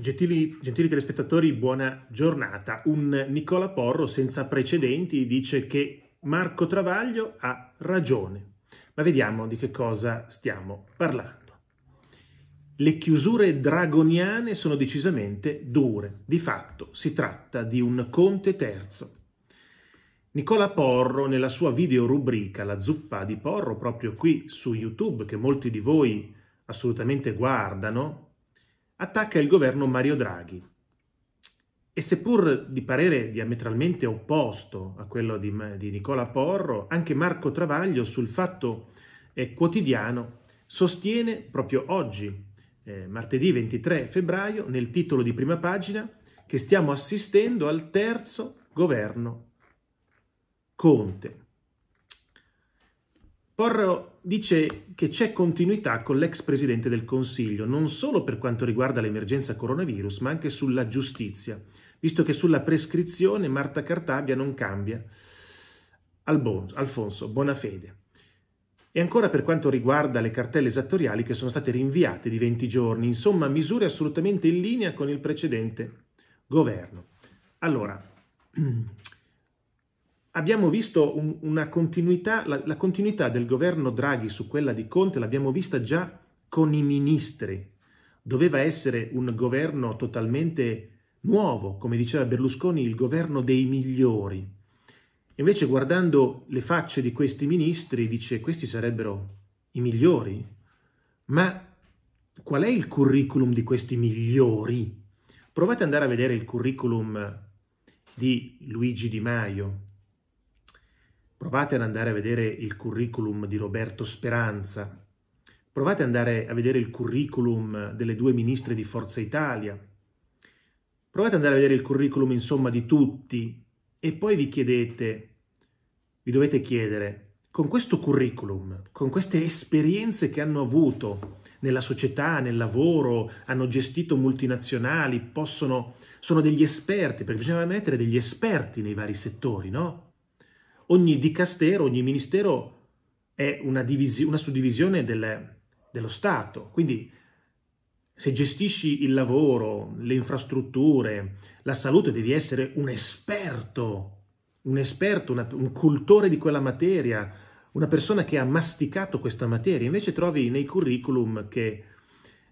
Gentili, gentili, telespettatori, buona giornata. Un Nicola Porro senza precedenti dice che Marco Travaglio ha ragione. Ma vediamo di che cosa stiamo parlando. Le chiusure dragoniane sono decisamente dure. Di fatto si tratta di un conte terzo. Nicola Porro, nella sua videorubrica La zuppa di Porro, proprio qui su YouTube, che molti di voi assolutamente guardano, attacca il governo Mario Draghi e seppur di parere diametralmente opposto a quello di, di Nicola Porro, anche Marco Travaglio sul fatto eh, quotidiano sostiene proprio oggi, eh, martedì 23 febbraio, nel titolo di prima pagina, che stiamo assistendo al terzo governo Conte. Porro dice che c'è continuità con l'ex presidente del Consiglio, non solo per quanto riguarda l'emergenza coronavirus, ma anche sulla giustizia, visto che sulla prescrizione Marta Cartabia non cambia. Albon, Alfonso, buona fede. E ancora per quanto riguarda le cartelle esattoriali che sono state rinviate di 20 giorni, insomma misure assolutamente in linea con il precedente governo. Allora, abbiamo visto un, una continuità, la, la continuità del governo Draghi su quella di Conte l'abbiamo vista già con i ministri. Doveva essere un governo totalmente nuovo, come diceva Berlusconi, il governo dei migliori. Invece guardando le facce di questi ministri dice questi sarebbero i migliori, ma qual è il curriculum di questi migliori? Provate ad andare a vedere il curriculum di Luigi Di Maio, Provate ad andare a vedere il curriculum di Roberto Speranza. Provate ad andare a vedere il curriculum delle due ministre di Forza Italia. Provate ad andare a vedere il curriculum, insomma, di tutti e poi vi chiedete, vi dovete chiedere, con questo curriculum, con queste esperienze che hanno avuto nella società, nel lavoro, hanno gestito multinazionali, possono, sono degli esperti, perché bisognava mettere degli esperti nei vari settori, no? ogni dicastero, ogni ministero è una, divisi- una suddivisione del, dello Stato. Quindi se gestisci il lavoro, le infrastrutture, la salute, devi essere un esperto, un esperto, una, un cultore di quella materia, una persona che ha masticato questa materia. Invece trovi nei curriculum che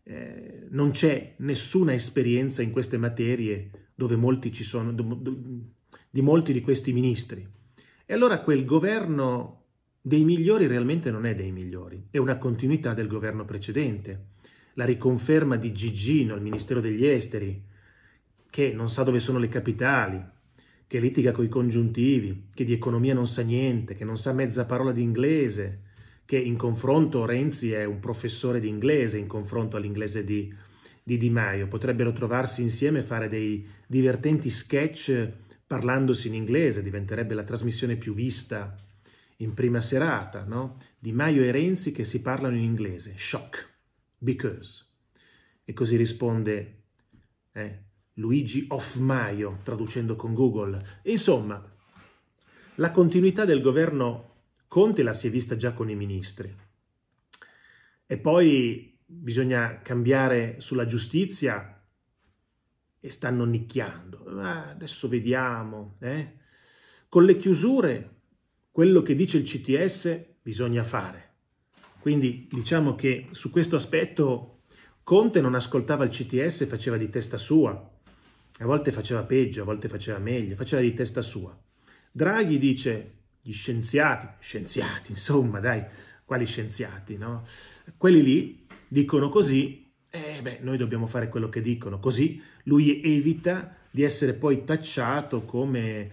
eh, non c'è nessuna esperienza in queste materie dove molti ci sono, di molti di questi ministri. E allora quel governo dei migliori realmente non è dei migliori, è una continuità del governo precedente. La riconferma di Gigino al Ministero degli Esteri, che non sa dove sono le capitali, che litiga coi congiuntivi, che di economia non sa niente, che non sa mezza parola di inglese, che in confronto Renzi è un professore di inglese in confronto all'inglese di, di Di Maio. Potrebbero trovarsi insieme e fare dei divertenti sketch parlandosi in inglese, diventerebbe la trasmissione più vista in prima serata, no? Di Maio e Renzi che si parlano in inglese, shock, because. E così risponde eh, Luigi Offmaio, traducendo con Google. insomma, la continuità del governo Conte la si è vista già con i ministri. E poi bisogna cambiare sulla giustizia e stanno nicchiando. Ah, adesso vediamo. Eh? Con le chiusure, quello che dice il CTS bisogna fare. Quindi diciamo che su questo aspetto Conte non ascoltava il CTS e faceva di testa sua. A volte faceva peggio, a volte faceva meglio, faceva di testa sua. Draghi dice, gli scienziati, scienziati, insomma, dai, quali scienziati, no? Quelli lì dicono così, eh beh, noi dobbiamo fare quello che dicono, così lui evita di essere poi tacciato come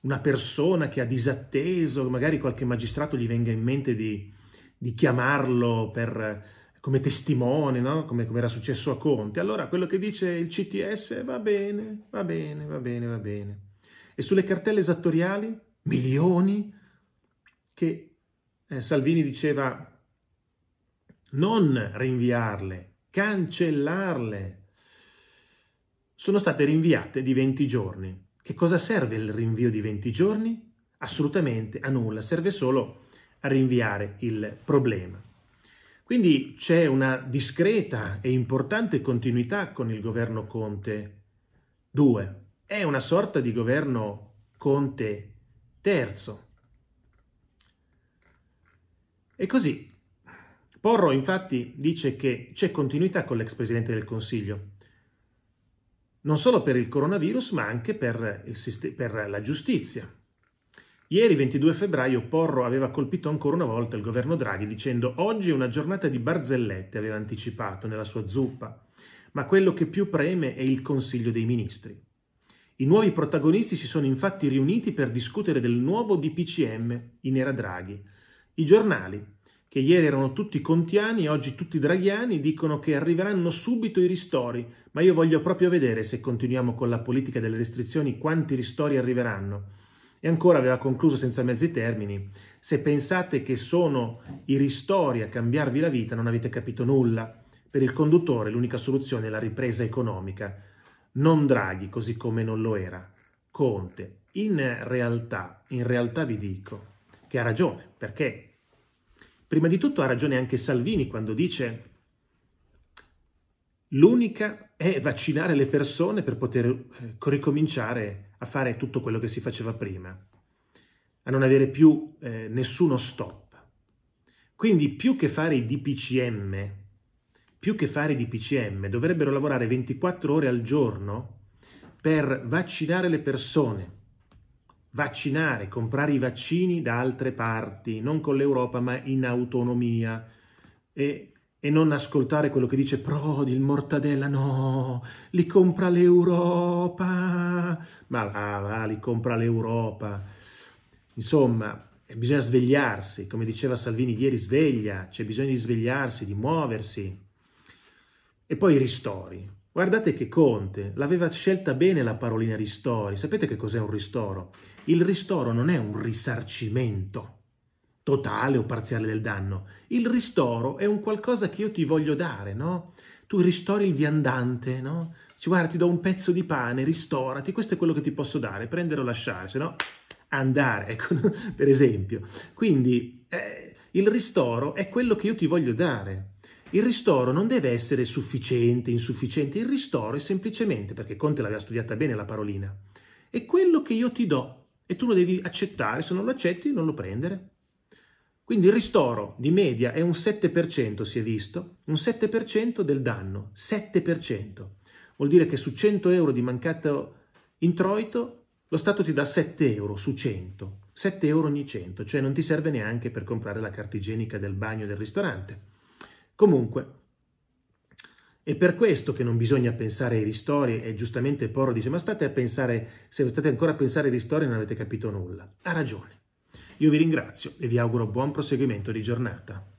una persona che ha disatteso, magari qualche magistrato gli venga in mente di, di chiamarlo per, come testimone, no? come, come, era successo a Conte. Allora quello che dice il CTS va bene, va bene, va bene, va bene. E sulle cartelle esattoriali, milioni, che eh, Salvini diceva non rinviarle, cancellarle. Sono state rinviate di 20 giorni. Che cosa serve il rinvio di 20 giorni? Assolutamente a nulla, serve solo a rinviare il problema. Quindi c'è una discreta e importante continuità con il governo Conte 2. È una sorta di governo Conte terzo. E così Porro infatti dice che c'è continuità con l'ex presidente del Consiglio, non solo per il coronavirus ma anche per, il, per la giustizia. Ieri 22 febbraio Porro aveva colpito ancora una volta il governo Draghi dicendo oggi è una giornata di barzellette, aveva anticipato nella sua zuppa, ma quello che più preme è il Consiglio dei Ministri. I nuovi protagonisti si sono infatti riuniti per discutere del nuovo DPCM in era Draghi. I giornali che ieri erano tutti contiani, e oggi tutti draghiani, dicono che arriveranno subito i ristori, ma io voglio proprio vedere se continuiamo con la politica delle restrizioni quanti ristori arriveranno. E ancora aveva concluso senza mezzi termini, se pensate che sono i ristori a cambiarvi la vita non avete capito nulla. Per il conduttore l'unica soluzione è la ripresa economica. Non Draghi, così come non lo era. Conte. In realtà, in realtà vi dico che ha ragione, perché Prima di tutto ha ragione anche Salvini quando dice l'unica è vaccinare le persone per poter eh, ricominciare a fare tutto quello che si faceva prima, a non avere più eh, nessuno stop. Quindi più che fare i DPCM, più che fare i DPCM, dovrebbero lavorare 24 ore al giorno per vaccinare le persone, vaccinare, comprare i vaccini da altre parti, non con l'Europa ma in autonomia e, e non ascoltare quello che dice Prodi, il mortadella, no, li compra l'Europa, ma va, va, li compra l'Europa. Insomma, bisogna svegliarsi, come diceva Salvini ieri, sveglia, c'è bisogno di svegliarsi, di muoversi. E poi i ristori. Guardate che Conte l'aveva scelta bene la parolina ristori. Sapete che cos'è un ristoro? Il ristoro non è un risarcimento totale o parziale del danno. Il ristoro è un qualcosa che io ti voglio dare, no? Tu ristori il viandante, no? Ci guarda, ti do un pezzo di pane, ristorati, questo è quello che ti posso dare, prendere o lasciare, se no andare, ecco, per esempio. Quindi eh, il ristoro è quello che io ti voglio dare. Il ristoro non deve essere sufficiente, insufficiente, il ristoro è semplicemente, perché Conte l'aveva studiata bene la parolina, è quello che io ti do e tu lo devi accettare, se non lo accetti non lo prendere. Quindi il ristoro di media è un 7%, si è visto, un 7% del danno, 7%. Vuol dire che su 100 euro di mancato introito lo Stato ti dà 7 euro su 100, 7 euro ogni 100, cioè non ti serve neanche per comprare la carta igienica del bagno del ristorante. Comunque, è per questo che non bisogna pensare ai ristori e giustamente Poro dice ma state a pensare, se state ancora a pensare ai ristori non avete capito nulla. Ha ragione. Io vi ringrazio e vi auguro buon proseguimento di giornata.